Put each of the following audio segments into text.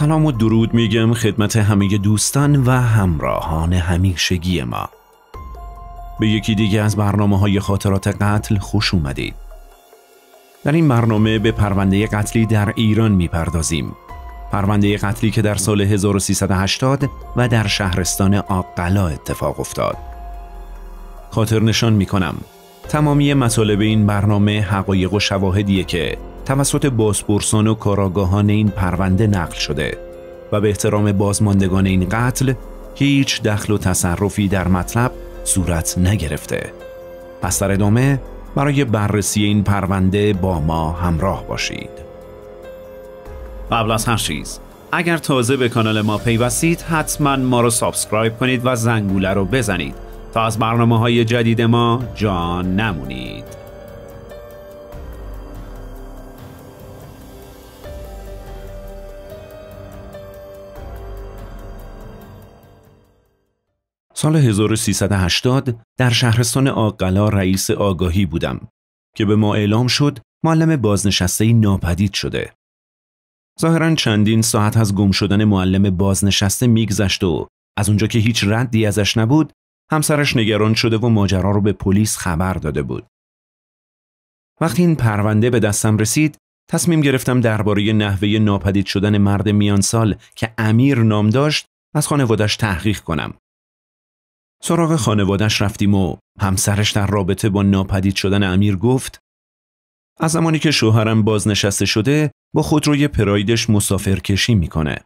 سلام و درود میگم خدمت همه دوستان و همراهان همیشگی ما به یکی دیگه از برنامه های خاطرات قتل خوش اومدید در این برنامه به پرونده قتلی در ایران میپردازیم پرونده قتلی که در سال 1380 و در شهرستان آقلا اتفاق افتاد خاطر نشان میکنم تمامی مطالب این برنامه حقایق و شواهدیه که توسط بازپرسان و کاراگاهان این پرونده نقل شده و به احترام بازماندگان این قتل هیچ دخل و تصرفی در مطلب صورت نگرفته. پس در ادامه برای بررسی این پرونده با ما همراه باشید. قبل از هر چیز اگر تازه به کانال ما پیوستید حتما ما رو سابسکرایب کنید و زنگوله رو بزنید تا از برنامه های جدید ما جان نمونید. سال 1380 در شهرستان آقلا رئیس آگاهی بودم که به ما اعلام شد معلم بازنشسته ناپدید شده. ظاهرا چندین ساعت از گم شدن معلم بازنشسته میگذشت و از اونجا که هیچ ردی ازش نبود همسرش نگران شده و ماجرا رو به پلیس خبر داده بود. وقتی این پرونده به دستم رسید تصمیم گرفتم درباره نحوه ناپدید شدن مرد میانسال سال که امیر نام داشت از خانوادش تحقیق کنم سراغ خانوادش رفتیم و همسرش در رابطه با ناپدید شدن امیر گفت از زمانی که شوهرم بازنشسته شده با خودروی پرایدش مسافرکشی میکنه.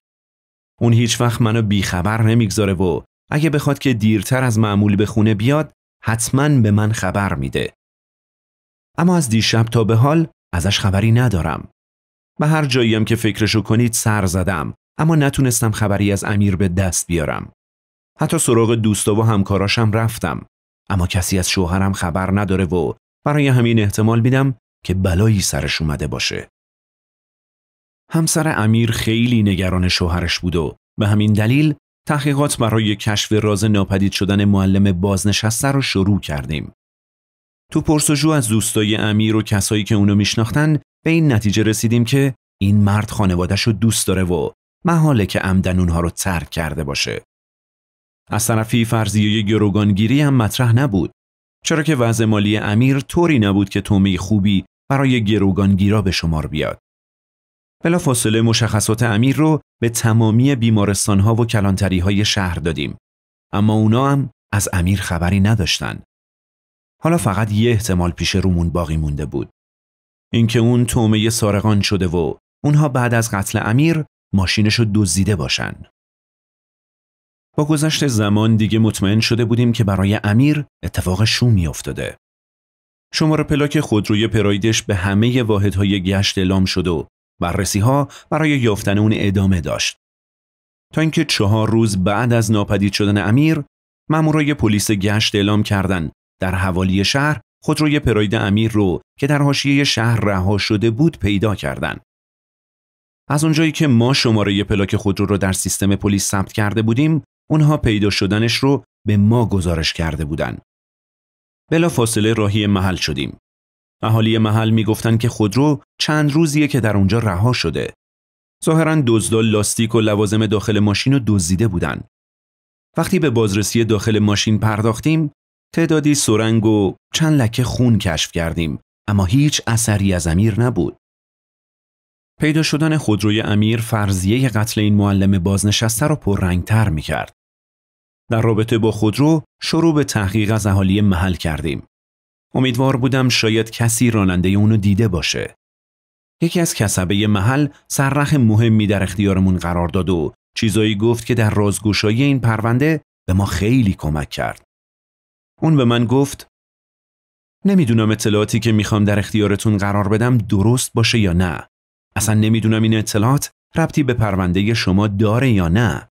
اون هیچ وقت منو بیخبر نمیگذاره و اگه بخواد که دیرتر از معمول به خونه بیاد حتما به من خبر میده. اما از دیشب تا به حال ازش خبری ندارم. به هر جاییم که فکرشو کنید سر زدم اما نتونستم خبری از امیر به دست بیارم. حتی سراغ دوستا و همکاراشم رفتم اما کسی از شوهرم خبر نداره و برای همین احتمال میدم که بلایی سرش اومده باشه همسر امیر خیلی نگران شوهرش بود و به همین دلیل تحقیقات برای کشف راز ناپدید شدن معلم بازنشسته رو شروع کردیم تو پرسجو از دوستای امیر و کسایی که اونو میشناختن به این نتیجه رسیدیم که این مرد خانوادش رو دوست داره و محاله که عمدن اونها رو ترک کرده باشه. از طرفی فرضیه گروگانگیری هم مطرح نبود چرا که وضع مالی امیر طوری نبود که تومه خوبی برای گروگانگیرا به شمار بیاد بلا فاصله مشخصات امیر رو به تمامی بیمارستان ها و کلانتری های شهر دادیم اما اونا هم از امیر خبری نداشتند حالا فقط یه احتمال پیش رومون باقی مونده بود اینکه اون تومه سارقان شده و اونها بعد از قتل امیر رو دزدیده باشن با گذشت زمان دیگه مطمئن شده بودیم که برای امیر اتفاق شومی افتاده. شماره پلاک خودروی پرایدش به همه واحدهای گشت اعلام شد و بررسی ها برای یافتن اون ادامه داشت. تا اینکه چهار روز بعد از ناپدید شدن امیر، مامورای پلیس گشت اعلام کردند در حوالی شهر خودروی پراید امیر رو که در حاشیه شهر رها شده بود پیدا کردند. از اونجایی که ما شماره پلاک خودرو رو در سیستم پلیس ثبت کرده بودیم، اونها پیدا شدنش رو به ما گزارش کرده بودن. بلا فاصله راهی محل شدیم. اهالی محل میگفتند که خودرو چند روزیه که در اونجا رها شده. ظاهرا دزدا لاستیک و لوازم داخل ماشین رو دزدیده بودن. وقتی به بازرسی داخل ماشین پرداختیم، تعدادی سرنگ و چند لکه خون کشف کردیم، اما هیچ اثری از امیر نبود. پیدا شدن خودروی امیر فرضیه قتل این معلم بازنشسته را پررنگتر می کرد. در رابطه با خودرو شروع به تحقیق از اهالی محل کردیم. امیدوار بودم شاید کسی راننده اونو دیده باشه. یکی از کسبه محل سررخ مهمی در اختیارمون قرار داد و چیزایی گفت که در رازگوشایی این پرونده به ما خیلی کمک کرد. اون به من گفت نمیدونم اطلاعاتی که میخوام در اختیارتون قرار بدم درست باشه یا نه اصلا نمیدونم این اطلاعات ربطی به پرونده شما داره یا نه.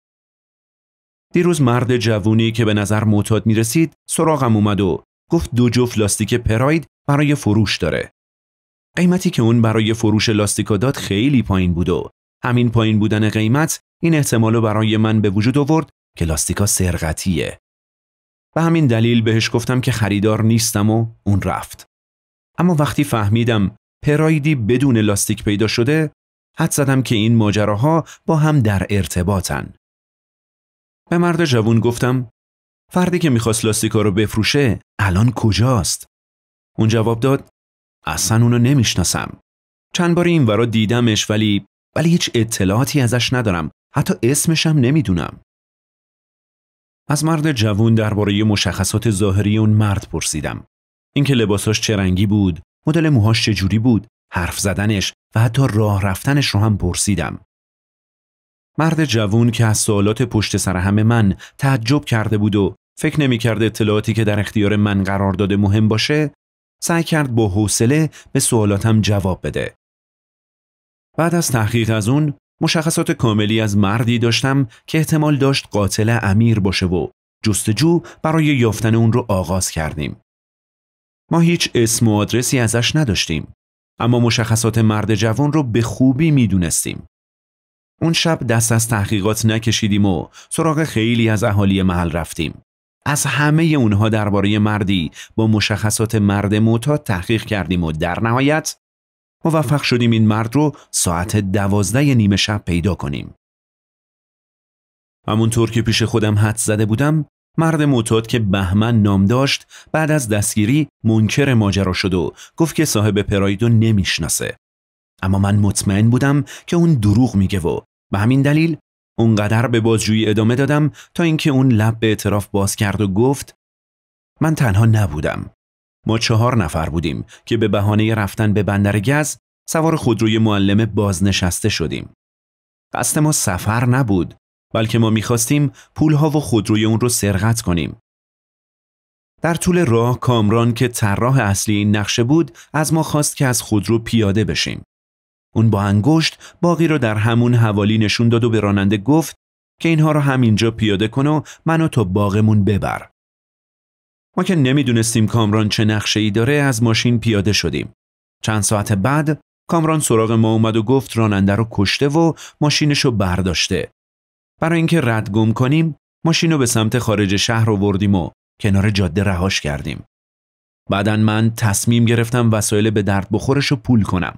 دیروز مرد جوونی که به نظر معتاد می رسید سراغم اومد و گفت دو جفت لاستیک پراید برای فروش داره. قیمتی که اون برای فروش لاستیکا داد خیلی پایین بود و همین پایین بودن قیمت این احتمال رو برای من به وجود آورد که لاستیکا سرقتیه. به همین دلیل بهش گفتم که خریدار نیستم و اون رفت. اما وقتی فهمیدم پرایدی بدون لاستیک پیدا شده حد زدم که این ماجراها با هم در ارتباطن به مرد جوون گفتم فردی که میخواست لاستیکا رو بفروشه الان کجاست اون جواب داد اصلا اونو نمیشناسم چند بار این ورا دیدمش ولی ولی هیچ اطلاعاتی ازش ندارم حتی اسمشم نمیدونم از مرد جوون درباره مشخصات ظاهری اون مرد پرسیدم اینکه لباساش چه رنگی بود مدل موهاش چجوری بود حرف زدنش و حتی راه رفتنش رو هم پرسیدم مرد جوون که از سوالات پشت سر همه من تعجب کرده بود و فکر نمیکرد اطلاعاتی که در اختیار من قرار داده مهم باشه سعی کرد با حوصله به سوالاتم جواب بده بعد از تحقیق از اون مشخصات کاملی از مردی داشتم که احتمال داشت قاتل امیر باشه و جستجو برای یافتن اون رو آغاز کردیم ما هیچ اسم و آدرسی ازش نداشتیم اما مشخصات مرد جوان رو به خوبی دونستیم. اون شب دست از تحقیقات نکشیدیم و سراغ خیلی از اهالی محل رفتیم. از همه اونها درباره مردی با مشخصات مرد موتا تحقیق کردیم و در نهایت موفق شدیم این مرد رو ساعت دوازده نیمه شب پیدا کنیم. همونطور که پیش خودم حد زده بودم مرد موتاد که بهمن نام داشت بعد از دستگیری منکر ماجرا شد و گفت که صاحب پرایدو نمیشناسه اما من مطمئن بودم که اون دروغ میگه و به همین دلیل اونقدر به بازجویی ادامه دادم تا اینکه اون لب به اعتراف باز کرد و گفت من تنها نبودم ما چهار نفر بودیم که به بهانه رفتن به بندر گز سوار خودروی معلم بازنشسته شدیم قصد ما سفر نبود بلکه ما میخواستیم پولها و خودروی اون رو سرقت کنیم. در طول راه کامران که طراح اصلی این نقشه بود از ما خواست که از خودرو پیاده بشیم. اون با انگشت باقی رو در همون حوالی نشون داد و به راننده گفت که اینها رو همینجا پیاده کن و منو تا باغمون ببر. ما که نمیدونستیم کامران چه نقشه ای داره از ماشین پیاده شدیم. چند ساعت بعد کامران سراغ ما اومد و گفت راننده رو کشته و ماشینش رو برداشته. برای اینکه گم کنیم ماشین رو به سمت خارج شهر آوردیم و کنار جاده رهاش کردیم. بعدا من تصمیم گرفتم وسایل به درد بخورش پول کنم.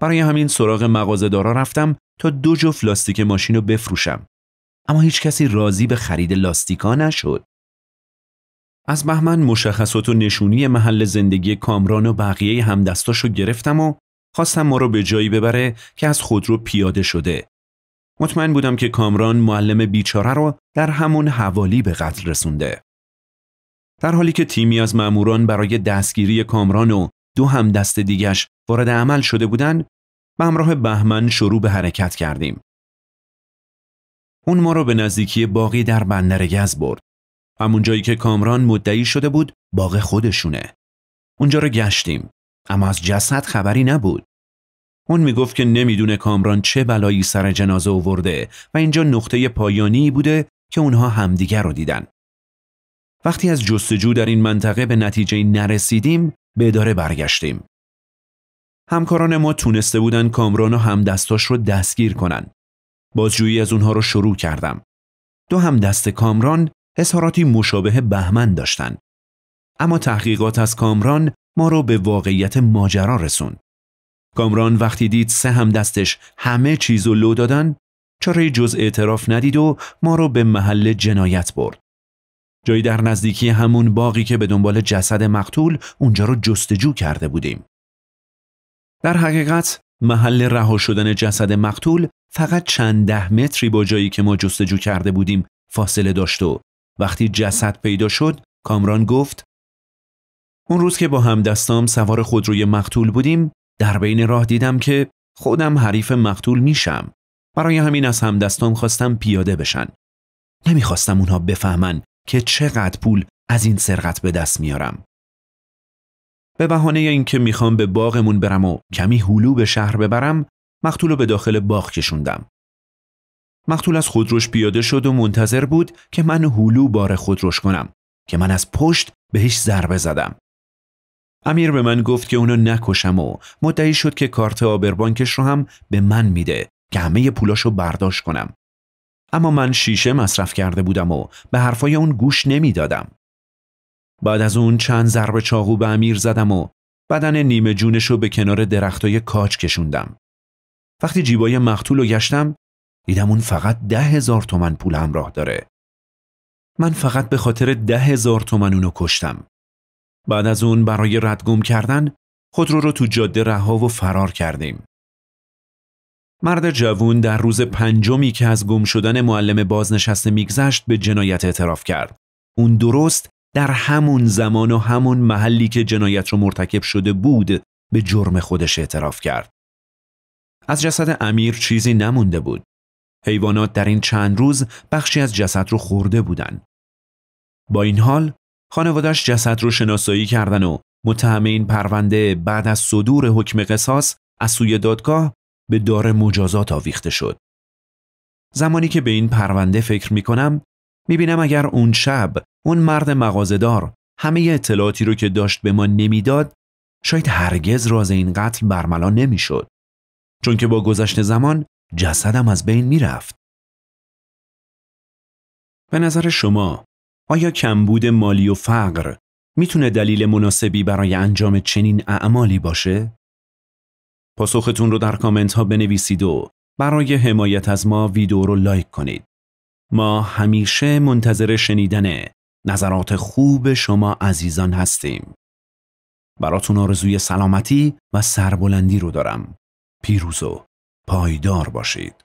برای همین سراغ مغازه‌دارا رفتم تا دو جفت لاستیک ماشین رو بفروشم. اما هیچ کسی راضی به خرید لاستیکا نشد. از بهمن مشخصات و نشونی محل زندگی کامران و بقیه همدستاش گرفتم و خواستم ما رو به جایی ببره که از خودرو پیاده شده مطمئن بودم که کامران معلم بیچاره را در همون حوالی به قتل رسونده. در حالی که تیمی از ماموران برای دستگیری کامران و دو دست دیگش وارد عمل شده بودند، به همراه بهمن شروع به حرکت کردیم. اون ما را به نزدیکی باقی در بندر گز برد. همون جایی که کامران مدعی شده بود باغ خودشونه. اونجا را گشتیم اما از جسد خبری نبود. اون میگفت که نمیدونه کامران چه بلایی سر جنازه آورده و اینجا نقطه پایانی بوده که اونها همدیگر رو دیدن. وقتی از جستجو در این منطقه به نتیجه نرسیدیم به اداره برگشتیم. همکاران ما تونسته بودن کامران و همدستاش رو دستگیر کنن. بازجویی از اونها رو شروع کردم. دو همدست کامران اظهاراتی مشابه بهمن داشتن. اما تحقیقات از کامران ما رو به واقعیت ماجرا رسوند. کامران وقتی دید سه هم دستش همه چیز و لو دادن چاره جز اعتراف ندید و ما رو به محل جنایت برد. جایی در نزدیکی همون باقی که به دنبال جسد مقتول اونجا رو جستجو کرده بودیم. در حقیقت محل رها شدن جسد مقتول فقط چند ده متری با جایی که ما جستجو کرده بودیم فاصله داشت و وقتی جسد پیدا شد کامران گفت اون روز که با همدستام سوار خودروی مقتول بودیم در بین راه دیدم که خودم حریف مقتول میشم. برای همین از همدستان خواستم پیاده بشن. نمیخواستم اونها بفهمن که چقدر پول از این سرقت به دست میارم. به بهانه اینکه میخوام به باغمون برم و کمی هلو به شهر ببرم، مقتول رو به داخل باغ کشوندم. مقتول از خودروش پیاده شد و منتظر بود که من هلو بار خودروش کنم که من از پشت بهش ضربه زدم. امیر به من گفت که اونو نکشم و مدعی شد که کارت آبربانکش رو هم به من میده که همه پولاشو برداشت کنم اما من شیشه مصرف کرده بودم و به حرفای اون گوش نمیدادم. بعد از اون چند ضرب چاقو به امیر زدم و بدن نیمه جونش رو به کنار درختای کاج کشوندم. وقتی جیبای مقتول رو گشتم دیدم اون فقط ده هزار تومن پول همراه داره. من فقط به خاطر ده هزار تومن اونو کشتم. بعد از اون برای ردگم کردن خودرو رو تو جاده رها و فرار کردیم. مرد جوون در روز پنجمی که از گم شدن معلم بازنشسته میگذشت به جنایت اعتراف کرد. اون درست در همون زمان و همون محلی که جنایت رو مرتکب شده بود به جرم خودش اعتراف کرد. از جسد امیر چیزی نمونده بود. حیوانات در این چند روز بخشی از جسد رو خورده بودن. با این حال خانوادش جسد رو شناسایی کردن و متهم این پرونده بعد از صدور حکم قصاص از سوی دادگاه به دار مجازات آویخته شد. زمانی که به این پرونده فکر می کنم می بینم اگر اون شب اون مرد مغازدار همه اطلاعاتی رو که داشت به ما نمیداد شاید هرگز راز این قتل برملا نمیشد. چون که با گذشت زمان جسدم از بین میرفت. به نظر شما آیا کمبود مالی و فقر میتونه دلیل مناسبی برای انجام چنین اعمالی باشه؟ پاسختون رو در کامنت ها بنویسید و برای حمایت از ما ویدیو رو لایک کنید. ما همیشه منتظر شنیدن نظرات خوب شما عزیزان هستیم. براتون آرزوی سلامتی و سربلندی رو دارم. پیروز و پایدار باشید.